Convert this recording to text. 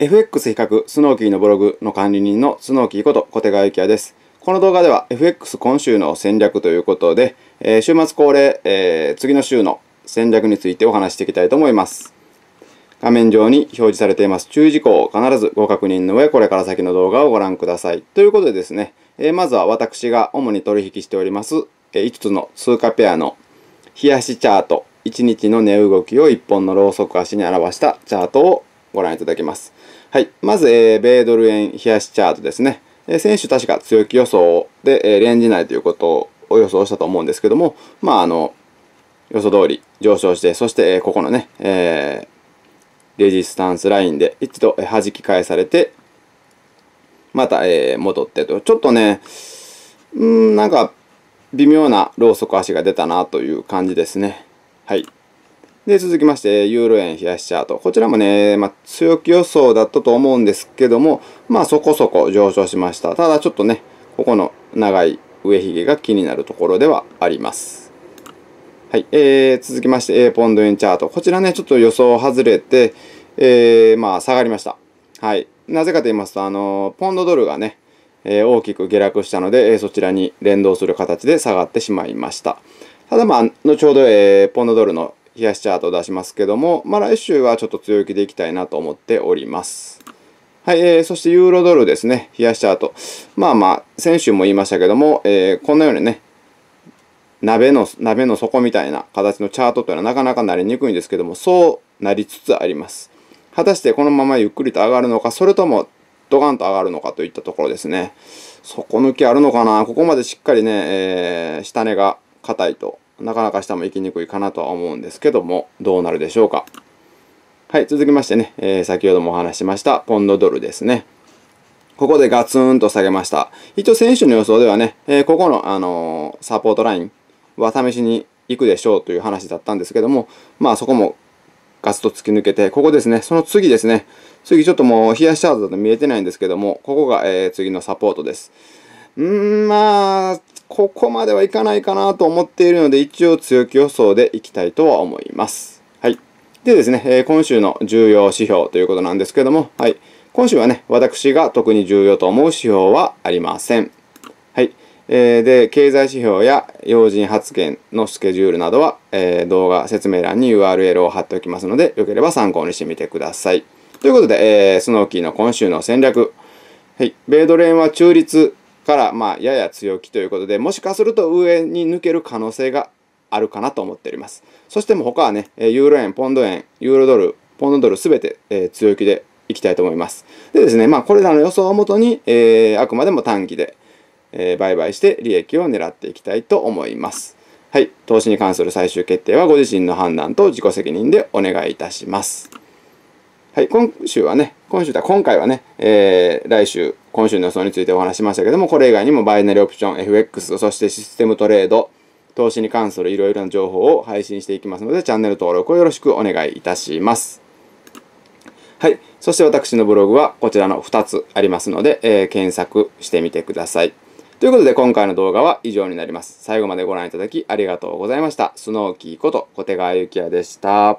FX 比較スノーキーのブログの管理人のスノーキーこと小手川幸也です。この動画では FX 今週の戦略ということで、えー、週末恒例、えー、次の週の戦略についてお話していきたいと思います。画面上に表示されています注意事項を必ずご確認の上、これから先の動画をご覧ください。ということでですね、えー、まずは私が主に取引しております、え5つの通貨ペアの冷やしチャート、1日の値動きを1本のローソク足に表したチャートをご覧いただきます。はい、まず、えー、米ドル円冷やしチャートですね。えー、先週確か強気予想で、えー、レンジ内ということを予想したと思うんですけども、まあ、あの、予想通り上昇して、そして、えー、ここのね、えー、レジスタンスラインで一度、弾き返されて、また、えー、戻ってと。ちょっとね、うん、なんか、微妙なローソク足が出たなという感じですね。はい。で、続きまして、ユーロ円冷やしチャート。こちらもね、まあ、強気予想だったと思うんですけども、まあ、そこそこ上昇しました。ただ、ちょっとね、ここの長い上髭が気になるところではあります。はい、えー、続きまして、A ポンド円チャート。こちらね、ちょっと予想外れて、えー、まあ、下がりました。はい。なぜかと言いますと、あの、ポンドドルがね、えー、大きく下落したので、えー、そちらに連動する形で下がってしまいました。ただ、まあ、後ほど、えー、ポンドドルの冷やしチャートを出しますけども、まあ、来週はちょっと強気でいきたいなと思っております。はい、えー、そしてユーロドルですね、冷やしチャート。まあまあ、先週も言いましたけども、えー、こんなようにね、鍋の、鍋の底みたいな形のチャートというのはなかなかなりにくいんですけども、そうなりつつあります。果たしてこのままゆっくりと上がるのか、それともドカンと上がるのかといったところですね。底抜けあるのかなここまでしっかりね、えー、下値が硬いとなかなか下も行きにくいかなとは思うんですけども、どうなるでしょうか。はい、続きましてね、えー、先ほどもお話ししました、ポンドドルですね。ここでガツンと下げました。一応選手の予想ではね、えー、ここの、あのー、サポートラインは試しに行くでしょうという話だったんですけども、まあそこもガツと突き抜けて、ここですね、その次ですね、次ちょっともう冷やしチャートだと見えてないんですけども、ここが、えー、次のサポートです。んー、まあ、ここまではいかないかなと思っているので、一応強気予想でいきたいとは思います。はい。でですね、えー、今週の重要指標ということなんですけども、はい。今週はね、私が特に重要と思う指標はありません。はい。えー、で、経済指標や要人発言のスケジュールなどは、えー、動画説明欄に URL を貼っておきますので、よければ参考にしてみてください。ということで、えー、スノーキーの今週の戦略。はい。米ドレンは中立から、まあ、やや強気ということで、もしかすると上に抜ける可能性があるかなと思っております。そしても他はね、ユーロ円、ポンド円、ユーロドル、ポンドドルすべて、えー、強気でいきたいと思います。でですね、まあ、これらの予想をもとに、えー、あくまでも短期で、えー、売買して利益を狙っていきたいと思います。はい、投資に関する最終決定はご自身の判断と自己責任でお願いいたします。はい、今週はね、今週だ、今回はね、えー、来週今週の予想についてお話しましたけども、これ以外にもバイナリーオプション、FX、そしてシステムトレード、投資に関するいろいろな情報を配信していきますので、チャンネル登録をよろしくお願いいたします。はい。そして私のブログはこちらの2つありますので、えー、検索してみてください。ということで今回の動画は以上になります。最後までご覧いただきありがとうございました。スノーキーこと小手川幸也でした。